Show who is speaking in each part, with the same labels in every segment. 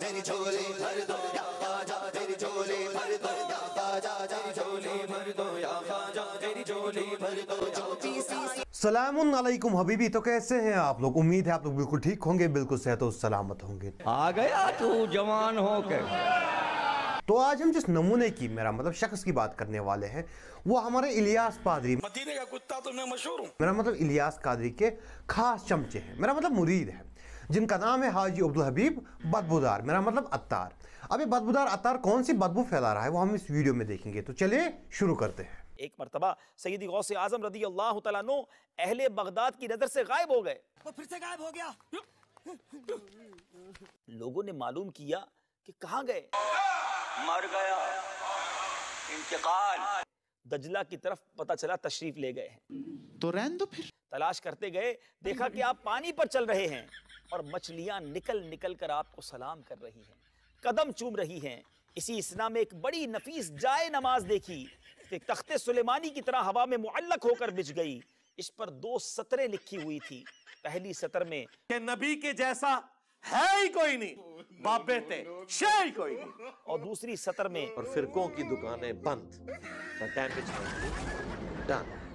Speaker 1: तेरी झोली भर दो या तेरी झोली भर दो या तेरी झोली भर दो या तेरी झोली भर दो
Speaker 2: सलामकुम हबीबी तो कैसे हैं आप लोग उम्मीद है आप लोग बिल्कुल ठीक होंगे बिल्कुल सेहत और सलामत होंगे आ गया तू जवान होकर तो आज हम जिस नमूने की मेरा मतलब शख्स की बात करने वाले हैं वो हमारे इलियास पादरी मदीने का कुत्ता तो मैं मशहूर हूँ मेरा मतलब इलियास कादरी के खास चमचे हैं मेरा मतलब मुरीद है जिनका नाम है हाजी अब्दुल हबीब बदबूदार मेरा मतलब अत्तार अब ये बदबूदार अत्तार कौन सी बदबू फैला रहा है वो हम इस वीडियो में देखेंगे तो चलिए शुरू करते हैं
Speaker 1: एक मरतबा सईदी से आजम रदी अल्लाह तु अहले बगदाद की नज़र से गायब हो गए वो फिर से गायब हो गया लोगों ने मालूम किया कि कहाँ गए मर गया इंतकाल दजला की तरफ पता चला तशरीफ ले गए हैं तो रहन दो फिर तलाश करते गए देखा कि आप पानी पर चल रहे हैं और मछलियाँ निकल निकल कर आपको सलाम कर रही हैं कदम चूम रही हैं इसी इसना में एक बड़ी नफीस जाए नमाज देखी कि तख्ते सुलेमानी की तरह हवा में मुअल्लक होकर बिछ गई इस पर दो सतरें लिखी हुई थी पहली सतर में के नबी के जैसा है ही कोई नहीं बाबे थे शेर कोई नहीं और दूसरी सतर में और फिरकों की दुकानें बंद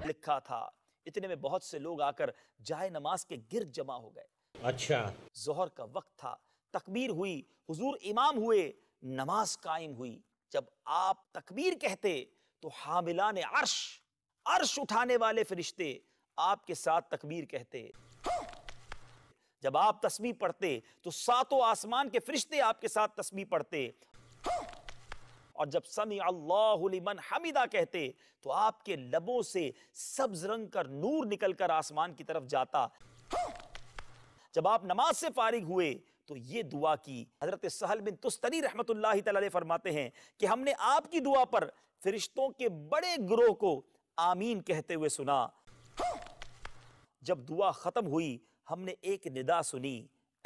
Speaker 1: लिखा था इतने में बहुत से लोग आकर जाए नमाज के गिर जमा हो गए अच्छा जोहर का वक्त था तकबीर हुई हुजूर इमाम हुए नमाज कायम हुई जब आप तकबीर कहते तो हामिला ने अर्श अर्श उठाने वाले फरिश्ते आपके साथ तकबीर कहते जब आप तस्मी पढ़ते तो सातों आसमान के फरिश्ते आपके साथ तस्मी पढ़ते और जब समी अल्लाहमन हमीदा कहते तो आपके लबों से सब्ज रंग का नूर निकलकर आसमान की तरफ जाता जब आप नमाज से फारिग हुए तो ये दुआ की हजरत सहल बिन तुस्तरी रहमत फरमाते हैं कि हमने आपकी दुआ पर फरिश्तों के बड़े ग्रोह को आमीन कहते हुए सुना जब दुआ ख़त्म हुई हमने एक निदा सुनी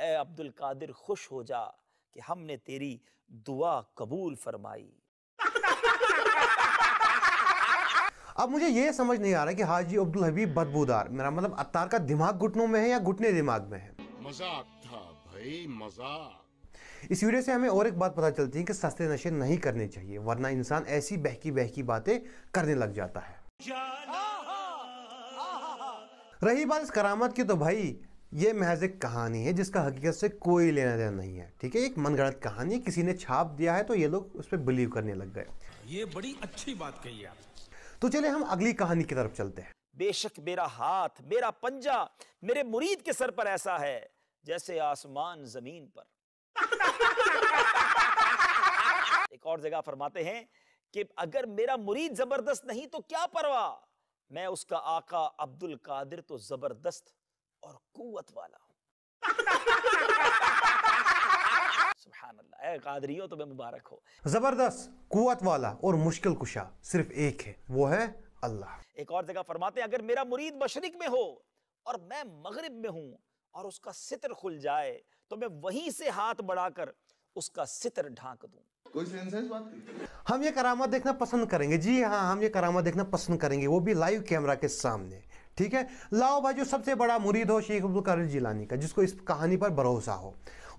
Speaker 1: ए अब्दुल कादिर खुश हो जा कि हमने तेरी दुआ कबूल फरमाई
Speaker 2: अब मुझे यह समझ नहीं आ रहा कि हाजी अब्दुल हबीब बदबूदार मेरा मतलब अतार का दिमाग घुटनों में है या घुटने दिमाग में है मजाक था भाई मजाक इस वीडियो से हमें और एक बात पता चलती है कि सस्ते नशे नहीं करने चाहिए वरना इंसान ऐसी बहकी बहकी बातें करने लग जाता है रही बात इस करामत की तो भाई ये महज एक कहानी है जिसका हकीकत से कोई लेना देना नहीं है ठीक है एक मनगढ़ंत कहानी है किसी ने छाप दिया है तो ये लोग उस पर बिलीव करने लग गए
Speaker 1: ये बड़ी अच्छी बात कही आप
Speaker 2: तो चले हम अगली कहानी की तरफ चलते हैं
Speaker 1: बेशक मेरा हाथ मेरा पंजा मेरे मुरीद के सर पर ऐसा है जैसे आसमान जमीन पर एक और जगह फरमाते हैं कि अगर मेरा मुरीद जबरदस्त नहीं तो क्या परवाह मैं उसका आका अब्दुल कादिर तो जबरदस्त और कुत वाला हूं तो मुबारक हो
Speaker 2: जबरदस्त कुत वाला और मुश्किल कुशा सिर्फ एक है वो है अल्लाह
Speaker 1: एक और जगह फरमाते हैं अगर मेरा मुरीद मशरक में हो और मैं मगरब में हूं और उसका सितर खुल जाए तो मैं वहीं से हाथ बढ़ाकर उसका सितर ढांक दूं कोई सेंस बात की
Speaker 2: हम ये करामत देखना पसंद करेंगे जी हाँ हम ये करामत देखना पसंद करेंगे वो भी लाइव कैमरा के सामने ठीक है लाओ भाई जो सबसे बड़ा मुरीद हो शेख अब्दुल कादिर जिलानी का जिसको इस कहानी पर भरोसा हो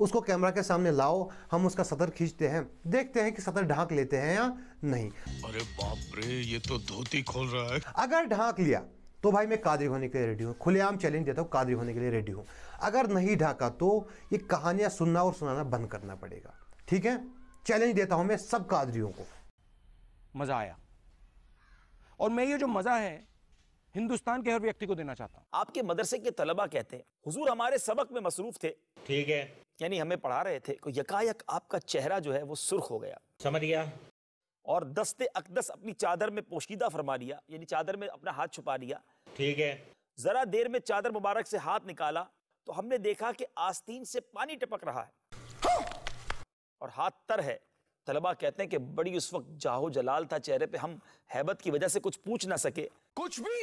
Speaker 2: उसको कैमरा के सामने लाओ हम उसका सदर खींचते हैं देखते हैं कि सदर ढांक लेते हैं या नहीं अरे बाप रे ये तो धोती खोल रहा है अगर ढांक लिया तो भाई मैं कादरी होने के लिए रेडी हूँ खुलेआम चैलेंज देता हूँ कादरी होने के लिए रेडी हूँ अगर नहीं ढाका तो ये कहानियाँ सुनना और सुनाना बंद करना पड़ेगा ठीक है चैलेंज देता हूँ मैं सब कादरियों को मज़ा आया
Speaker 1: और मैं ये जो मज़ा है हिंदुस्तान के हर व्यक्ति को देना चाहता हूँ आपके मदरसे के तलबा कहते हैं हुजूर हमारे सबक में मसरूफ थे ठीक है यानी हमें पढ़ा रहे थे यकायक आपका चेहरा जो है वो सुर्ख हो गया समझ गया और दस्ते अकदस अपनी चादर में पोशीदा फरमा लिया यानी चादर में अपना हाथ छुपा लिया ठीक है जरा देर में चादर मुबारक से हाथ निकाला तो हमने देखा कि आस्तीन से पानी टपक रहा है और हाथ तर है तलबा कहते हैं कि बड़ी उस वक्त जाहो जलाल था चेहरे पे हम हैबत की वजह से कुछ पूछ ना सके कुछ भी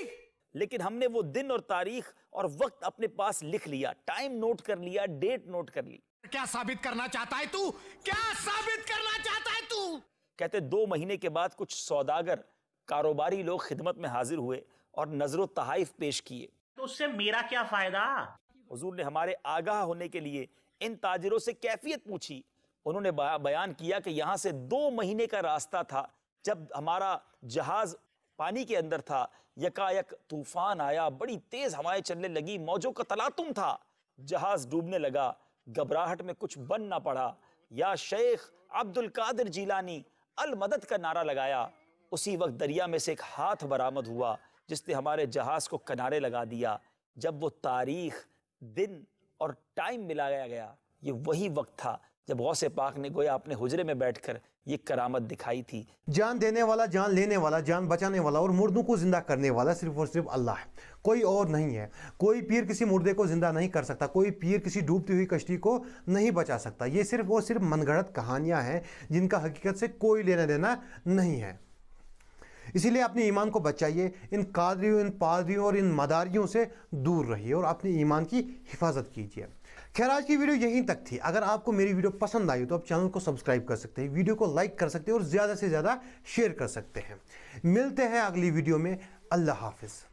Speaker 1: लेकिन हमने वो दिन और तारीख और वक्त अपने पास लिख लिया टाइम नोट कर लिया डेट नोट कर ली क्या साबित करना चाहता है तू क्या साबित करना चाहता है तू कहते दो महीने के बाद कुछ सौदागर कारोबारी लोग खिदमत में हाजिर हुए और नजर तहाइफ पेश किए तो उससे मेरा क्या फ़ायदा हजूर ने हमारे आगाह होने के लिए इन ताजरों से कैफियत पूछी उन्होंने बयान किया कि यहाँ से दो महीने का रास्ता था जब हमारा जहाज़ पानी के अंदर था यकायक तूफान आया बड़ी तेज़ हवाएं चलने लगी मौजों का तलातुम था जहाज़ डूबने लगा घबराहट में कुछ बन ना पड़ा या शेख अब्दुल कादिर जीलानी अल मदद का नारा लगाया उसी वक्त दरिया में से एक हाथ बरामद हुआ जिसने हमारे जहाज़ को किनारे लगा दिया जब वो तारीख दिन और टाइम मिलाया गया ये वही वक्त था जब से पाक ने गोया अपने हुजरे में बैठकर ये करामत दिखाई थी
Speaker 2: जान देने वाला जान लेने वाला जान बचाने वाला और मुर्दों को ज़िंदा करने वाला सिर्फ और सिर्फ अल्लाह है कोई और नहीं है कोई पीर किसी मुर्दे को ज़िंदा नहीं कर सकता कोई पीर किसी डूबती हुई कश्ती को नहीं बचा सकता ये सिर्फ और सिर्फ मनगढ़ंत कहानियाँ हैं जिनका हकीकत से कोई लेना देना नहीं है इसीलिए अपने ईमान को बचाइए इन कादरियों इन पादरियों और इन मदारियों से दूर रहिए और अपने ईमान की हिफाजत कीजिए खैर आज की वीडियो यहीं तक थी अगर आपको मेरी वीडियो पसंद आई तो आप चैनल को सब्सक्राइब कर सकते हैं वीडियो को लाइक कर सकते हैं और ज़्यादा से ज़्यादा शेयर कर सकते हैं मिलते हैं अगली वीडियो में अल्लाह हाफिज़